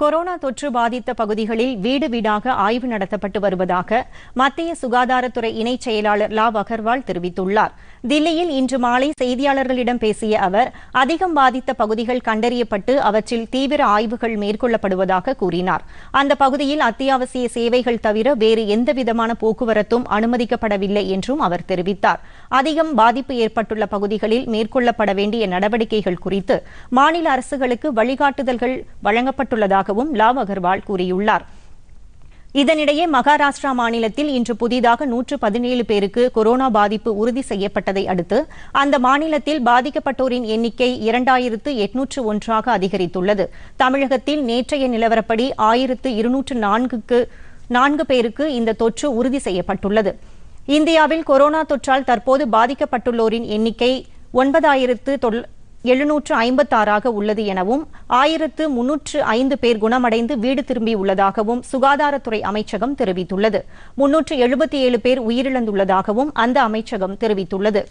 corona தொற்று பாதித்த பகுதிகளில் வீடு வீடாக ஆய்வு நடத்தப்பட்டு வருவதாக மத்திய சுகாதாரத்துறை இணைச் செயலாளர் லாவ் அகர்வால் தெரிவித்துள்ளார் தில்லியில் இன்று மாலை செய்தியாளர்களிடம் பேசிய அவர் அதிகம் பாதித்த பகுதிகள் கண்டறியப்பட்டு அவற்றில் தீவிர ஆய்வுகள் மேற்கொள்ளப்படுவதாக கூறினார் அந்த பகுதியில் அத்தியாவசிய சேவைகள் தவிர வேறு எந்தவிதமான போக்குவரத்தும் அனுமதிக்கப்படவில்லை என்றும் அவர் தெரிவித்தார் அதிகம் பாதிப்பு ஏற்பட்டுள்ள பகுதிகளில் மேற்கொள்ளப்பட வேண்டிய நடவடிக்கைகள் குறித்து மாநில அரசுகளுக்கு வழிகாட்டுதல்கள் வழங்கப்பட்டுள்ளதாக இருப்பதாகவும் லாவ் அகர்வால் கூறியுள்ளார் இதனிடையே மகாராஷ்டிரா மாநிலத்தில் இன்று புதிதாக நூற்று பதினேழு பேருக்கு கொரோனா பாதிப்பு உறுதி செய்யப்பட்டதை அடுத்து அந்த மாநிலத்தில் பாதிக்கப்பட்டோரின் எண்ணிக்கை இரண்டாயிரத்து எட்நூற்று ஒன்றாக அதிகரித்துள்ளது தமிழகத்தில் நேற்றைய நிலவரப்படி ஆயிரத்து இருநூற்று நான்குக்கு நான்கு பேருக்கு இந்த தொற்று உறுதி செய்யப்பட்டுள்ளது இந்தியாவில் கொரோனா தொற்றால் தற்போது பாதிக்கப்பட்டுள்ளோரின் எண்ணிக்கை ஒன்பதாயிரத்து எழுநூற்று ஐம்பத்தாறாக உள்ளது எனவும் ஆயிரத்து முன்னூற்று ஐந்து பேர் குணமடைந்து வீடு திரும்பியுள்ளதாகவும் சுகாதாரத்துறை அமைச்சகம் தெரிவித்துள்ளது முன்னூற்று எழுபத்தி ஏழு பேர் உயிரிழந்துள்ளதாகவும் அந்த அமைச்சகம் தெரிவித்துள்ளது